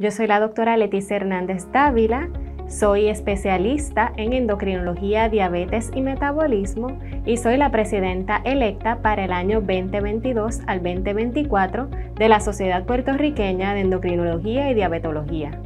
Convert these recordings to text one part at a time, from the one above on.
Yo soy la doctora Leticia Hernández Dávila, soy especialista en endocrinología, diabetes y metabolismo y soy la presidenta electa para el año 2022 al 2024 de la Sociedad Puertorriqueña de Endocrinología y Diabetología.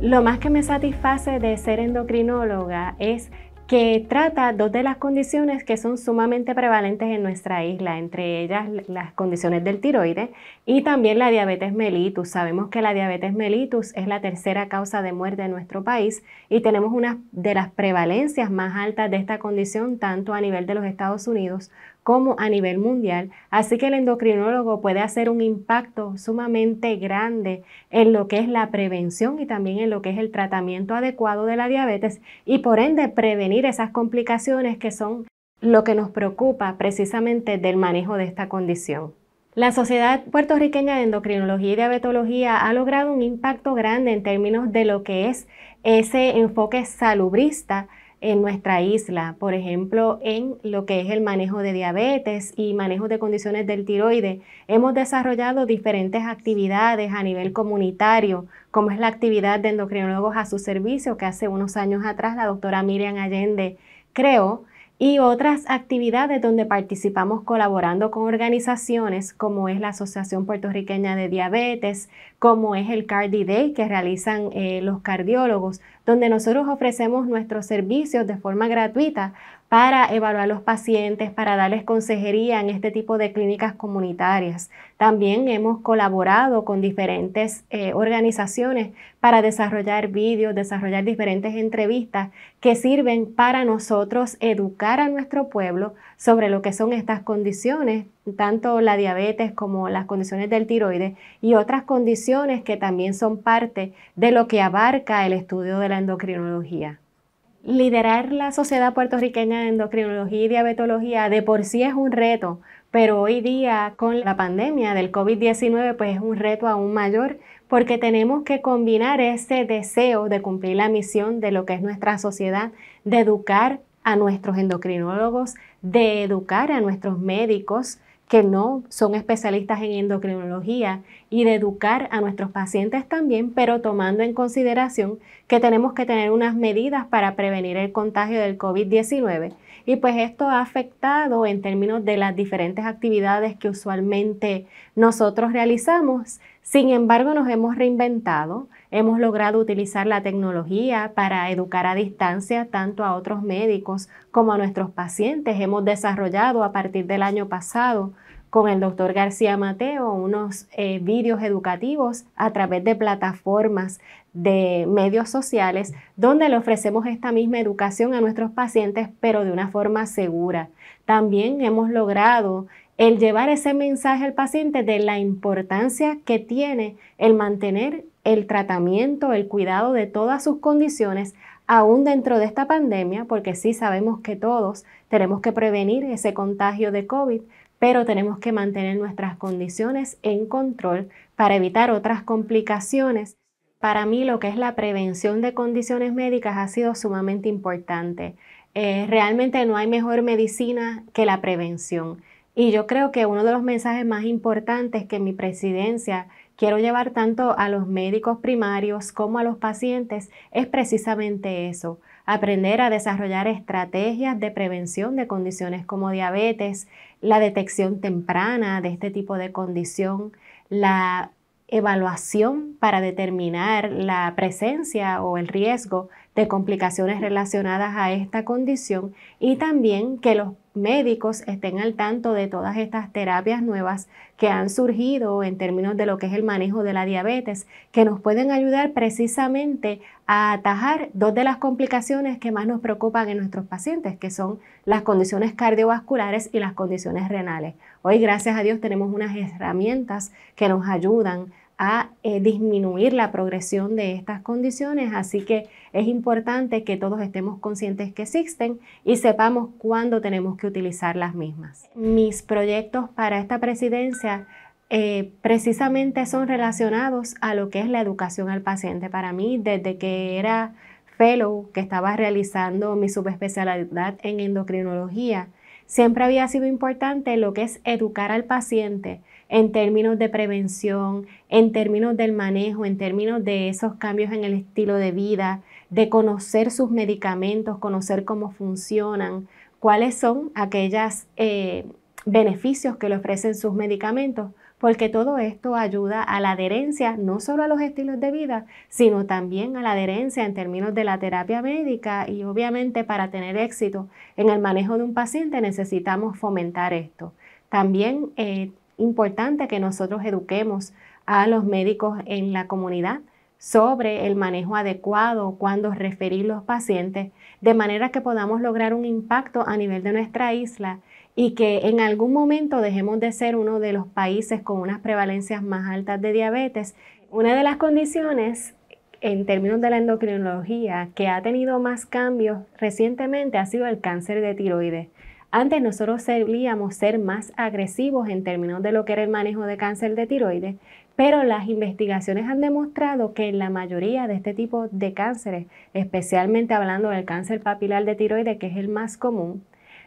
Lo más que me satisface de ser endocrinóloga es que trata dos de las condiciones que son sumamente prevalentes en nuestra isla, entre ellas las condiciones del tiroides y también la diabetes mellitus. Sabemos que la diabetes mellitus es la tercera causa de muerte en nuestro país y tenemos una de las prevalencias más altas de esta condición tanto a nivel de los Estados Unidos como a nivel mundial. Así que el endocrinólogo puede hacer un impacto sumamente grande en lo que es la prevención y también en lo que es el tratamiento adecuado de la diabetes y por ende prevenir esas complicaciones que son lo que nos preocupa precisamente del manejo de esta condición. La Sociedad Puertorriqueña de Endocrinología y Diabetología ha logrado un impacto grande en términos de lo que es ese enfoque salubrista en nuestra isla, por ejemplo, en lo que es el manejo de diabetes y manejo de condiciones del tiroide. Hemos desarrollado diferentes actividades a nivel comunitario, como es la actividad de endocrinólogos a su servicio, que hace unos años atrás la doctora Miriam Allende creó y otras actividades donde participamos colaborando con organizaciones como es la Asociación Puertorriqueña de Diabetes, como es el Cardi Day que realizan eh, los cardiólogos, donde nosotros ofrecemos nuestros servicios de forma gratuita para evaluar los pacientes, para darles consejería en este tipo de clínicas comunitarias. También hemos colaborado con diferentes eh, organizaciones para desarrollar vídeos, desarrollar diferentes entrevistas que sirven para nosotros educar a nuestro pueblo sobre lo que son estas condiciones, tanto la diabetes como las condiciones del tiroides y otras condiciones que también son parte de lo que abarca el estudio de la endocrinología liderar la sociedad puertorriqueña de endocrinología y diabetología de por sí es un reto, pero hoy día con la pandemia del COVID-19 pues es un reto aún mayor porque tenemos que combinar ese deseo de cumplir la misión de lo que es nuestra sociedad, de educar a nuestros endocrinólogos, de educar a nuestros médicos, que no son especialistas en endocrinología y de educar a nuestros pacientes también, pero tomando en consideración que tenemos que tener unas medidas para prevenir el contagio del COVID-19. Y pues esto ha afectado en términos de las diferentes actividades que usualmente nosotros realizamos, sin embargo, nos hemos reinventado, hemos logrado utilizar la tecnología para educar a distancia tanto a otros médicos como a nuestros pacientes. Hemos desarrollado a partir del año pasado con el doctor García Mateo unos eh, vídeos educativos a través de plataformas de medios sociales donde le ofrecemos esta misma educación a nuestros pacientes pero de una forma segura. También hemos logrado el llevar ese mensaje al paciente de la importancia que tiene el mantener el tratamiento, el cuidado de todas sus condiciones, aún dentro de esta pandemia, porque sí sabemos que todos tenemos que prevenir ese contagio de COVID, pero tenemos que mantener nuestras condiciones en control para evitar otras complicaciones. Para mí lo que es la prevención de condiciones médicas ha sido sumamente importante. Eh, realmente no hay mejor medicina que la prevención. Y yo creo que uno de los mensajes más importantes que mi presidencia quiero llevar tanto a los médicos primarios como a los pacientes es precisamente eso, aprender a desarrollar estrategias de prevención de condiciones como diabetes, la detección temprana de este tipo de condición, la evaluación para determinar la presencia o el riesgo de complicaciones relacionadas a esta condición y también que los médicos estén al tanto de todas estas terapias nuevas que han surgido en términos de lo que es el manejo de la diabetes, que nos pueden ayudar precisamente a atajar dos de las complicaciones que más nos preocupan en nuestros pacientes, que son las condiciones cardiovasculares y las condiciones renales. Hoy, gracias a Dios, tenemos unas herramientas que nos ayudan a eh, disminuir la progresión de estas condiciones, así que es importante que todos estemos conscientes que existen y sepamos cuándo tenemos que utilizar las mismas. Mis proyectos para esta presidencia eh, precisamente son relacionados a lo que es la educación al paciente. Para mí, desde que era fellow, que estaba realizando mi subespecialidad en endocrinología, Siempre había sido importante lo que es educar al paciente en términos de prevención, en términos del manejo, en términos de esos cambios en el estilo de vida, de conocer sus medicamentos, conocer cómo funcionan, cuáles son aquellos eh, beneficios que le ofrecen sus medicamentos porque todo esto ayuda a la adherencia no solo a los estilos de vida, sino también a la adherencia en términos de la terapia médica y obviamente para tener éxito en el manejo de un paciente necesitamos fomentar esto. También es eh, importante que nosotros eduquemos a los médicos en la comunidad sobre el manejo adecuado, cuando referir los pacientes, de manera que podamos lograr un impacto a nivel de nuestra isla y que en algún momento dejemos de ser uno de los países con unas prevalencias más altas de diabetes. Una de las condiciones en términos de la endocrinología que ha tenido más cambios recientemente ha sido el cáncer de tiroides. Antes nosotros solíamos ser más agresivos en términos de lo que era el manejo de cáncer de tiroides, pero las investigaciones han demostrado que en la mayoría de este tipo de cánceres, especialmente hablando del cáncer papilar de tiroides, que es el más común,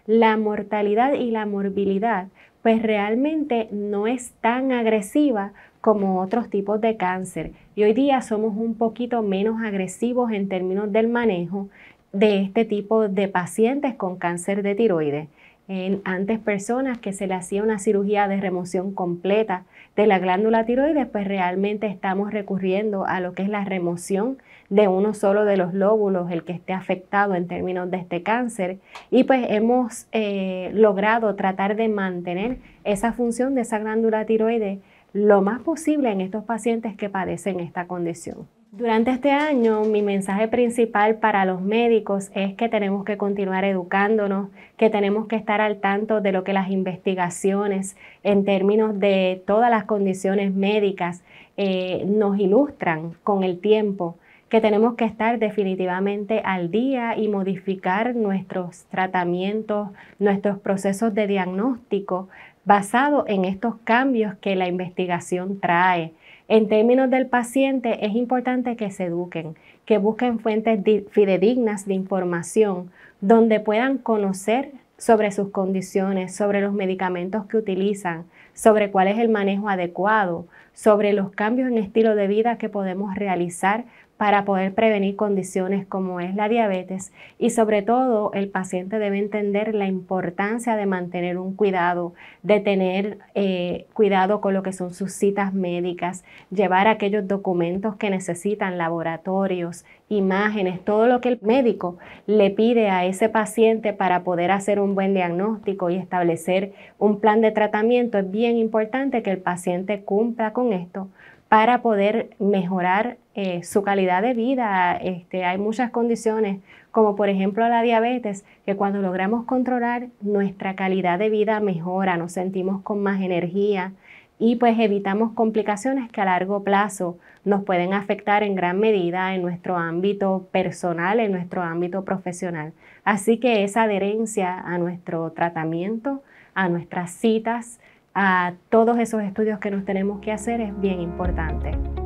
la mortalidad y la morbilidad pues realmente no es tan agresiva como otros tipos de cáncer. Y hoy día somos un poquito menos agresivos en términos del manejo de este tipo de pacientes con cáncer de tiroides. En, antes personas que se le hacía una cirugía de remoción completa de la glándula tiroides, pues realmente estamos recurriendo a lo que es la remoción de uno solo de los lóbulos, el que esté afectado en términos de este cáncer. Y pues hemos eh, logrado tratar de mantener esa función de esa glándula tiroides lo más posible en estos pacientes que padecen esta condición. Durante este año, mi mensaje principal para los médicos es que tenemos que continuar educándonos, que tenemos que estar al tanto de lo que las investigaciones en términos de todas las condiciones médicas eh, nos ilustran con el tiempo, que tenemos que estar definitivamente al día y modificar nuestros tratamientos, nuestros procesos de diagnóstico basados en estos cambios que la investigación trae en términos del paciente, es importante que se eduquen, que busquen fuentes fidedignas de información donde puedan conocer sobre sus condiciones, sobre los medicamentos que utilizan, sobre cuál es el manejo adecuado, sobre los cambios en estilo de vida que podemos realizar para poder prevenir condiciones como es la diabetes y sobre todo el paciente debe entender la importancia de mantener un cuidado, de tener eh, cuidado con lo que son sus citas médicas, llevar aquellos documentos que necesitan, laboratorios, imágenes, todo lo que el médico le pide a ese paciente para poder hacer un buen diagnóstico y establecer un plan de tratamiento. Es bien importante que el paciente cumpla con esto para poder mejorar eh, su calidad de vida. Este, hay muchas condiciones, como por ejemplo la diabetes, que cuando logramos controlar nuestra calidad de vida mejora, nos sentimos con más energía y pues evitamos complicaciones que a largo plazo nos pueden afectar en gran medida en nuestro ámbito personal, en nuestro ámbito profesional. Así que esa adherencia a nuestro tratamiento, a nuestras citas, a todos esos estudios que nos tenemos que hacer es bien importante.